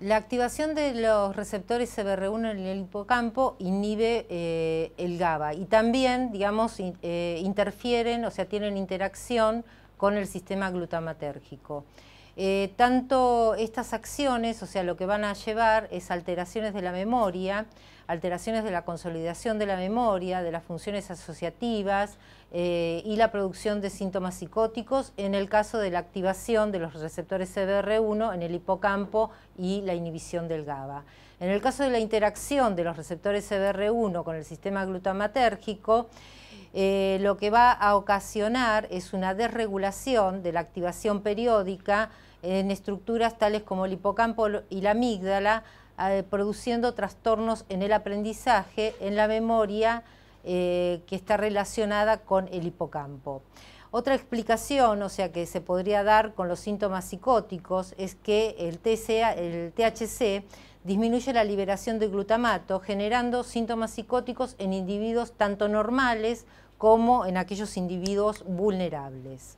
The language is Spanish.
La activación de los receptores CBR1 en el hipocampo inhibe eh, el GABA y también, digamos, eh, interfieren, o sea, tienen interacción con el sistema glutamatérgico. Eh, tanto estas acciones, o sea, lo que van a llevar es alteraciones de la memoria, alteraciones de la consolidación de la memoria, de las funciones asociativas eh, y la producción de síntomas psicóticos en el caso de la activación de los receptores CBR1 en el hipocampo y la inhibición del GABA. En el caso de la interacción de los receptores CBR1 con el sistema glutamatérgico, eh, lo que va a ocasionar es una desregulación de la activación periódica en estructuras tales como el hipocampo y la amígdala, eh, produciendo trastornos en el aprendizaje, en la memoria eh, que está relacionada con el hipocampo. Otra explicación, o sea, que se podría dar con los síntomas psicóticos es que el, el THC disminuye la liberación de glutamato, generando síntomas psicóticos en individuos tanto normales como en aquellos individuos vulnerables.